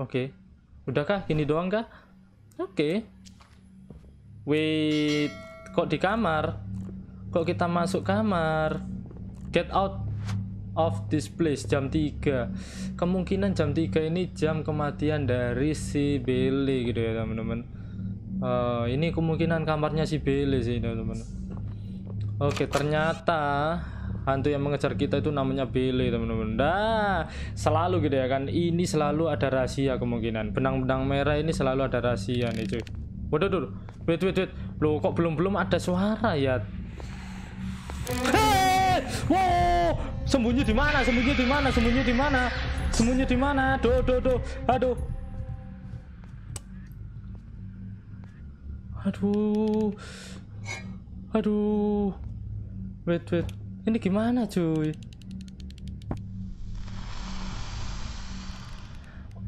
Oke. Okay. Udahkah? Gini doang kah? Oke. Okay. Wait. Kok di kamar? Kok kita masuk kamar? Get out of this place jam 3. Kemungkinan jam 3 ini jam kematian dari si Billy gitu ya, teman-teman. Uh, ini kemungkinan kamarnya si Billy sih, teman-teman. Oke, okay, ternyata hantu yang mengejar kita itu namanya Billy teman-teman nah selalu gitu ya kan ini selalu ada rahasia kemungkinan benang-benang merah ini selalu ada rahasia nih cuy waduh dulu wait wait wait lo kok belum-belum ada suara ya hey! wow sembunyi di mana sembunyi di mana sembunyi di mana sembunyi di mana do do do aduh aduh aduh wait wait ini gimana cuy?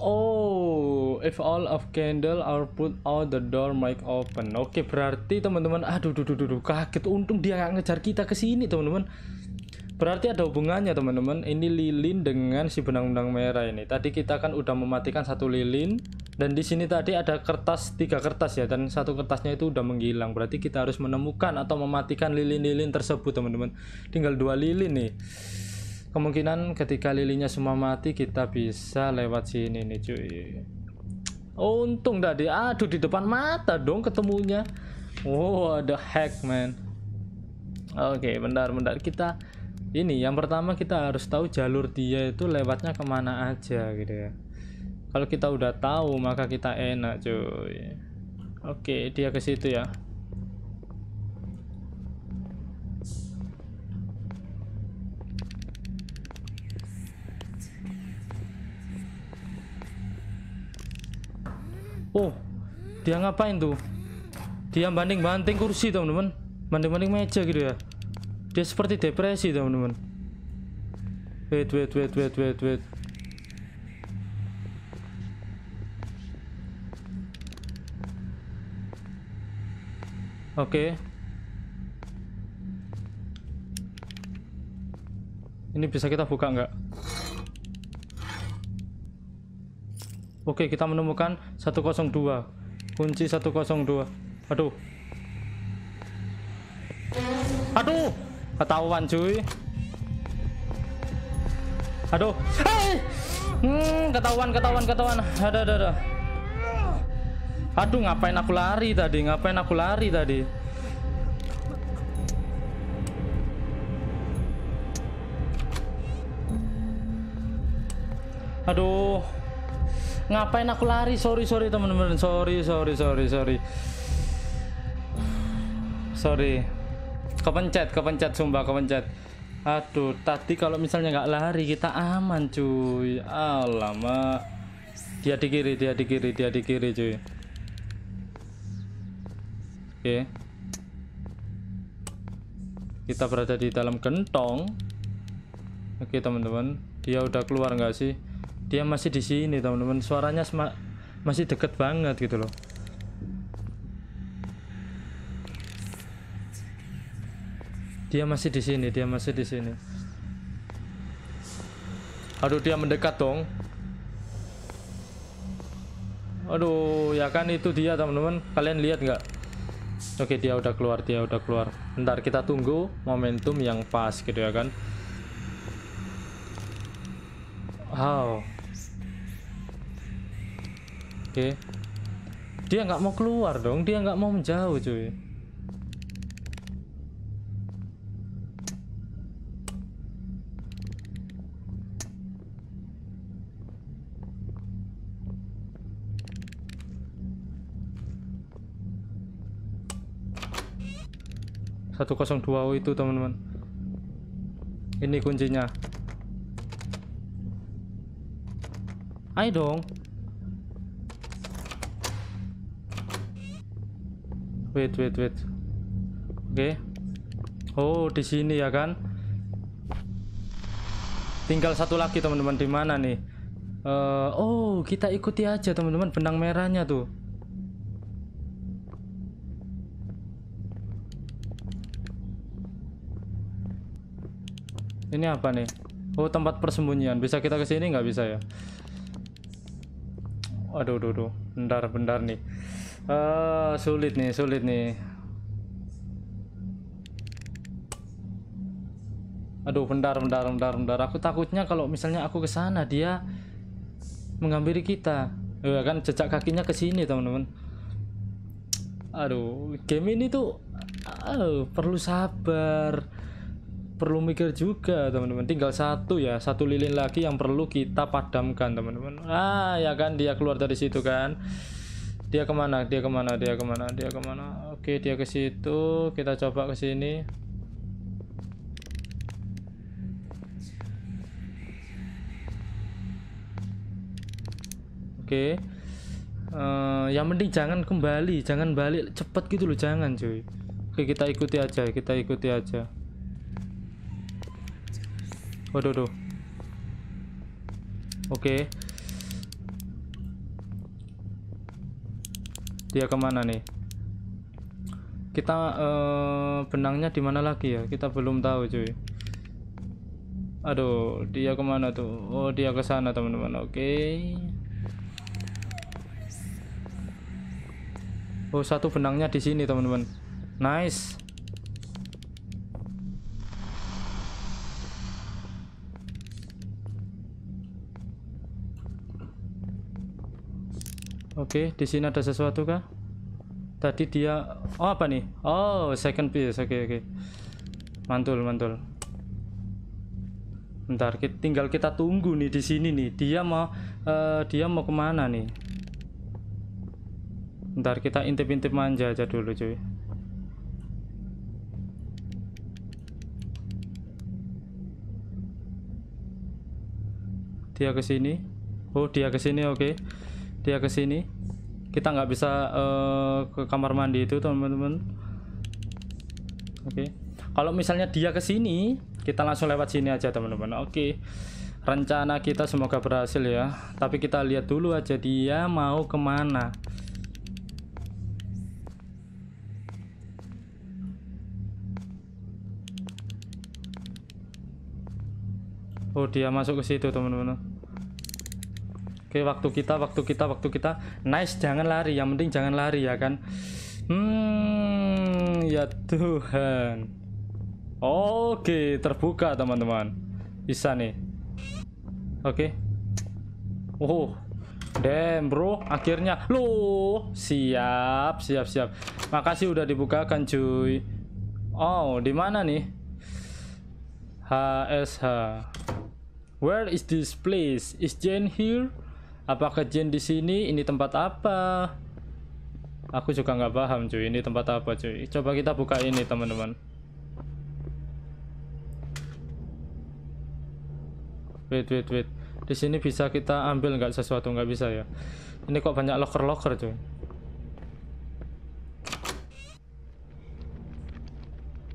Oh, if all of candle are put out the door might open. Oke, okay, berarti teman-teman, aduh, duh, duh, duh, kaget. Untung dia nggak ngejar kita ke sini, teman-teman. Berarti ada hubungannya, teman-teman. Ini lilin dengan si benang-benang merah ini. Tadi kita kan udah mematikan satu lilin dan di sini tadi ada kertas tiga kertas ya dan satu kertasnya itu udah menghilang berarti kita harus menemukan atau mematikan lilin-lilin tersebut teman-teman tinggal dua lilin nih kemungkinan ketika lilinnya semua mati kita bisa lewat sini nih cuy oh, untung tadi aduh di depan mata dong ketemunya wow the hack man oke okay, bentar bentar kita ini yang pertama kita harus tahu jalur dia itu lewatnya kemana aja gitu ya kalau kita udah tahu maka kita enak cuy oke dia ke situ ya Oh, dia ngapain tuh? Dia banting-banting kursi, teman-teman. Banting-banting meja gitu ya. Dia seperti depresi, teman-teman. Wait, wait, wait, wait, wait, wait. Oke. Okay. Ini bisa kita buka nggak? Oke, okay, kita menemukan 102. Kunci 102. Aduh. Aduh, ketahuan cuy. Aduh. hey, Hmm, ketahuan, ketahuan, ketahuan. Ada, ada, ada. Aduh, ngapain aku lari tadi? Ngapain aku lari tadi? Aduh. Ngapain aku lari? Sorry, sorry teman-teman. Sorry, sorry, sorry, sorry. Sorry. Kepencet, kepencet sumpah, kepencet. Aduh, tadi kalau misalnya nggak lari kita aman, cuy. Alamak. Dia di kiri, dia di kiri, dia di kiri, cuy. Oke. Kita berada di dalam gentong. Oke, teman-teman. Dia udah keluar nggak sih? Dia masih di sini, teman-teman. Suaranya masih deket banget gitu loh. Dia masih di sini, dia masih di sini. Aduh, dia mendekat dong. Aduh, ya kan itu dia, teman-teman. Kalian lihat nggak? Oke dia udah keluar dia udah keluar ntar kita tunggu momentum yang pas gitu ya kan Wow Oke Dia nggak mau keluar dong Dia nggak mau menjauh cuy 102 itu teman-teman ini kuncinya ayo dong wait wait wait oke okay. oh di sini ya kan tinggal satu lagi teman-teman di mana nih uh, oh kita ikuti aja teman-teman benang merahnya tuh Ini apa nih? Oh, tempat persembunyian. Bisa kita ke sini nggak bisa ya? Aduh, aduh, aduh. Bentar, bentar nih. Uh, sulit nih, sulit nih. Aduh, bentar, bentar, bentar, bentar. Aku takutnya kalau misalnya aku ke sana dia mengambil kita. uh, kan jejak kakinya ke sini, teman-teman. Aduh, game ini tuh perlu sabar perlu mikir juga teman-teman tinggal satu ya satu lilin lagi yang perlu kita padamkan teman-teman ah ya kan dia keluar dari situ kan dia kemana dia kemana dia kemana dia kemana oke dia ke situ kita coba ke sini oke uh, eh, yang penting jangan kembali jangan balik cepet gitu loh jangan cuy oke kita ikuti aja kita ikuti aja Waduh, waduh. Oke. Okay. Dia kemana nih? Kita uh, benangnya di mana lagi ya? Kita belum tahu, cuy. Aduh, dia kemana tuh? Oh, dia ke sana, teman-teman. Oke. Okay. Oh, satu benangnya di sini, teman-teman. Nice. Oke, di sini ada sesuatu kah? Tadi dia oh apa nih? Oh, second piece. Oke, okay, oke. Okay. Mantul, mantul. Bentar, kita, tinggal kita tunggu nih di sini nih. Dia mau uh, dia mau kemana nih? Bentar, kita intip-intip manja aja dulu, cuy. Dia ke sini. Oh, dia ke sini, oke. Okay dia ke sini kita nggak bisa uh, ke kamar mandi itu teman-teman oke okay. kalau misalnya dia ke sini kita langsung lewat sini aja teman-teman oke okay. rencana kita semoga berhasil ya tapi kita lihat dulu aja dia mau kemana Oh dia masuk ke situ teman-teman Oke, waktu kita, waktu kita, waktu kita. Nice, jangan lari. Yang penting jangan lari ya kan. Hmm, ya Tuhan. Oke, terbuka teman-teman. Bisa nih. Oke. Oh, Damn bro, akhirnya loh siap siap siap. Makasih udah dibukakan cuy. Oh, di mana nih? HSH. Where is this place? Is Jane here? Apa jin di sini? Ini tempat apa? Aku juga nggak paham cuy, ini tempat apa cuy. Coba kita buka ini teman-teman. Wait, wait, wait. Di sini bisa kita ambil nggak sesuatu? Nggak bisa ya. Ini kok banyak locker-locker cuy.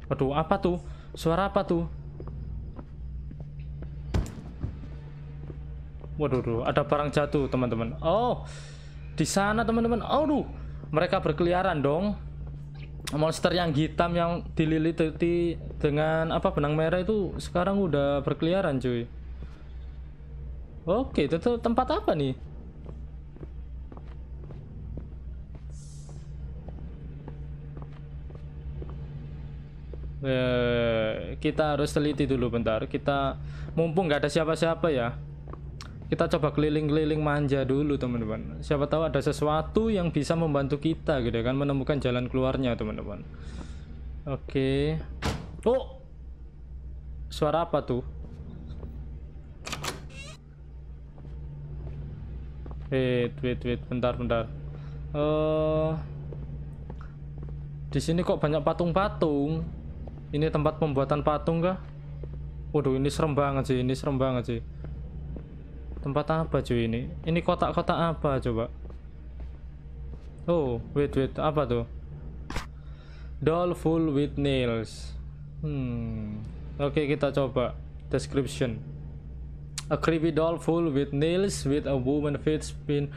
Waduh, apa tuh? Suara apa tuh? Waduh, waduh, ada barang jatuh, teman-teman. Oh, di sana, teman-teman. Aduh, mereka berkeliaran dong. Monster yang hitam yang dililiti dengan apa benang merah itu sekarang udah berkeliaran, cuy. Oke, itu tuh tempat apa nih? Eh, kita harus teliti dulu bentar. Kita mumpung nggak ada siapa-siapa ya kita coba keliling-keliling manja dulu teman-teman siapa tahu ada sesuatu yang bisa membantu kita gitu ya kan menemukan jalan keluarnya teman-teman oke okay. oh suara apa tuh wait wait wait bentar bentar uh, di sini kok banyak patung-patung ini tempat pembuatan patung kah waduh ini serem banget sih ini serem banget sih Tempat apa cuy ini? Ini kotak-kotak apa coba? Oh, wait wait, apa tuh? Doll full with nails. Hmm. Oke, okay, kita coba description. A creepy doll full with nails with a woman face pin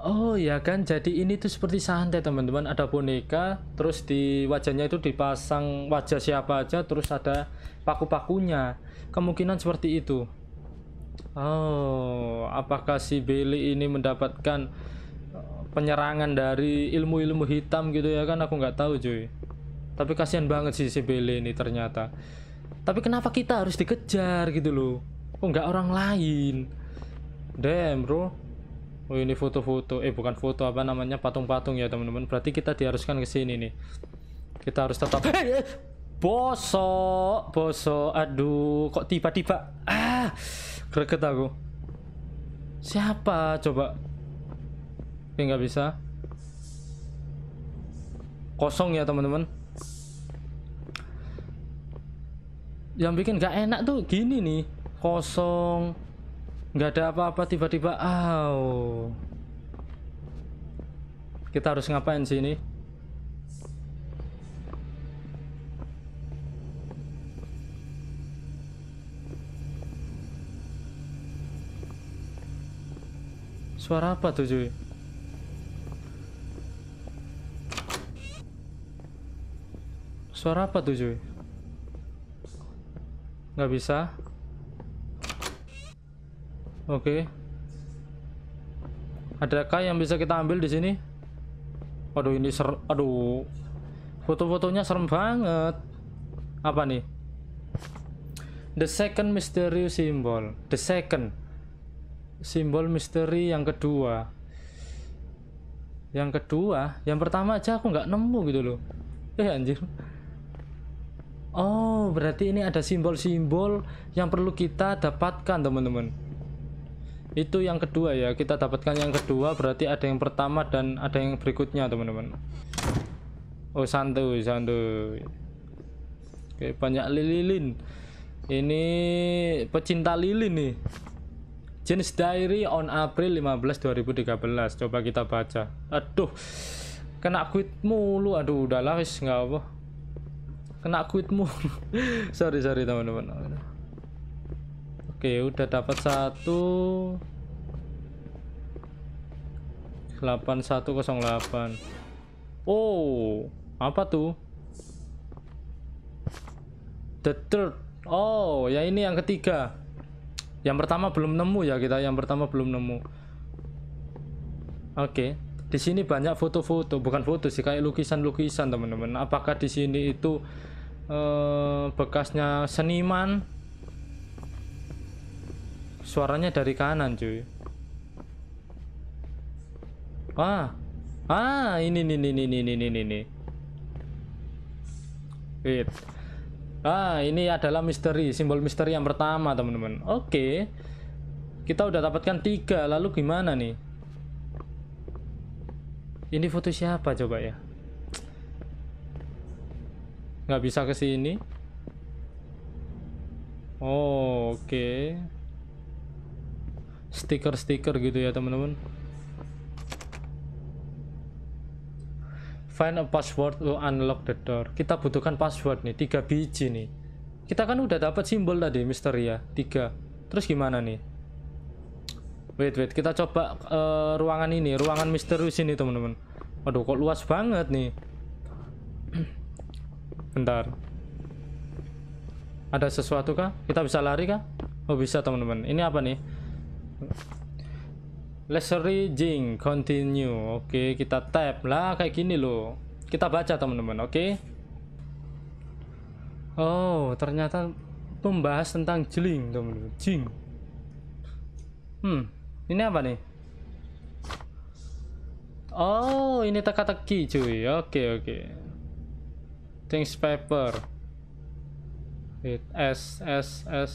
Oh ya kan, jadi ini tuh seperti santai teman-teman. Ada boneka, terus di wajahnya itu dipasang wajah siapa aja, terus ada paku-pakunya. Kemungkinan seperti itu. Oh, apakah si Beli ini mendapatkan eh, penyerangan dari ilmu-ilmu hitam gitu ya kan? Aku nggak tahu cuy. Tapi kasihan banget sih si Beli ini ternyata. Tapi kenapa kita harus dikejar gitu loh? Kok nggak orang lain? Damn bro. Oh ini foto-foto. Eh bukan foto apa namanya patung-patung ya teman-teman. Berarti kita diharuskan ke sini nih. Kita harus tetap. Eh, eh, bosok, bosok. Aduh, kok tiba-tiba. Ah greget aku siapa coba oke nggak bisa kosong ya teman-teman yang bikin gak enak tuh gini nih kosong nggak ada apa-apa tiba-tiba aw oh. kita harus ngapain sih ini Suara apa tuh cuy? Suara apa tuh cuy? Gak bisa. Oke. Okay. Adakah yang bisa kita ambil di sini? Waduh ini ser aduh. Foto-fotonya serem banget. Apa nih? The second mysterious symbol. The second simbol misteri yang kedua yang kedua yang pertama aja aku nggak nemu gitu loh eh anjir oh berarti ini ada simbol-simbol yang perlu kita dapatkan teman-teman itu yang kedua ya kita dapatkan yang kedua berarti ada yang pertama dan ada yang berikutnya teman-teman oh santuy santuy oke banyak lilin ini pecinta lilin nih jenis Diary on April 15 2013. Coba kita baca. Aduh. Kena quit mulu. Aduh, udah laris nggak apa. Kena quit mulu. sorry, sorry teman-teman. Oke, udah dapat satu 8108. Oh, apa tuh? The third. Oh, ya ini yang ketiga. Yang pertama belum nemu ya kita, yang pertama belum nemu. Oke, okay. di sini banyak foto-foto, bukan foto sih, kayak lukisan-lukisan teman-teman. Apakah di sini itu eh, bekasnya seniman? Suaranya dari kanan cuy. Ah, ah ini ini ini ini ini ini. It. Ah, ini adalah misteri, simbol misteri yang pertama, teman-teman. Oke. Kita udah dapatkan tiga, lalu gimana nih? Ini foto siapa coba ya? Nggak bisa ke sini. Oh, oke. Okay. Stiker-stiker gitu ya, teman-teman. find a password to unlock the door kita butuhkan password nih tiga biji nih kita kan udah dapat simbol tadi misteri ya tiga terus gimana nih wait wait kita coba uh, ruangan ini ruangan misterius ini teman-teman Waduh, kok luas banget nih bentar ada sesuatu kah kita bisa lari kah oh bisa teman-teman ini apa nih Lessery Jing continue. Oke, okay, kita tap lah kayak gini loh. Kita baca teman-teman, oke? Okay? Oh, ternyata membahas tentang jeling, teman-teman. Jing. Hmm, ini apa nih? Oh, ini teka-teki, cuy. Oke, okay, oke. Okay. Things paper. It S S S.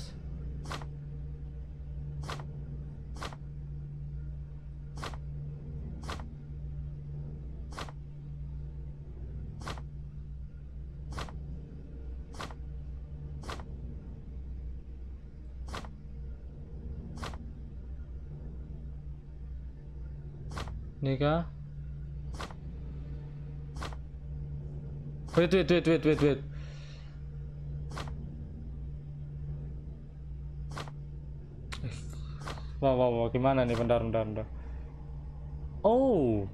Nika. Wait, wait, wait, wait, wait, wait. Wah, wah, wah, gimana nih? Bentar, bentar, bentar. Oh.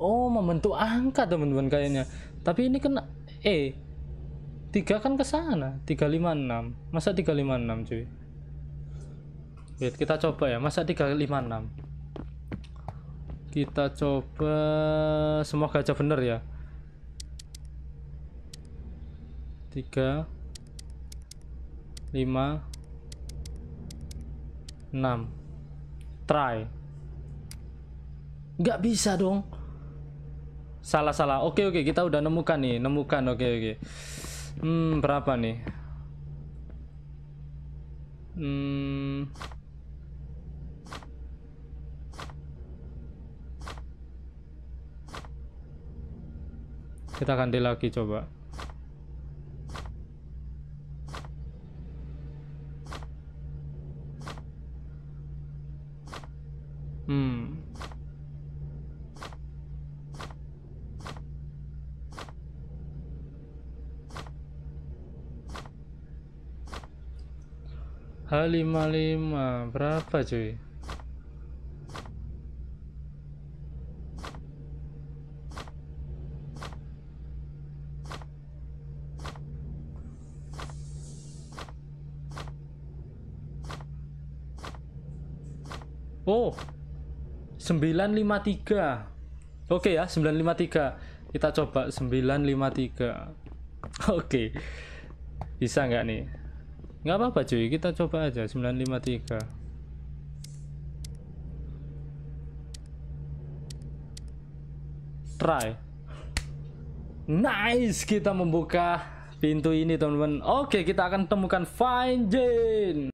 Oh, membentuk angka teman-teman kayaknya. Tapi ini kena Eh tiga kan ke sana tiga lima enam masa tiga lima enam cuy Wait, kita coba ya masa tiga lima enam kita coba semoga aja bener ya tiga lima enam try nggak bisa dong salah-salah oke oke kita udah nemukan nih nemukan oke oke Hmm, berapa nih? Hmm. Kita ganti lagi coba. 55 berapa cuy Oh 953 Oke okay ya 953 Kita coba 953 Oke okay. Bisa nggak nih nggak apa-apa cuy kita coba aja 953 try nice kita membuka pintu ini teman-teman oke kita akan temukan fine Jane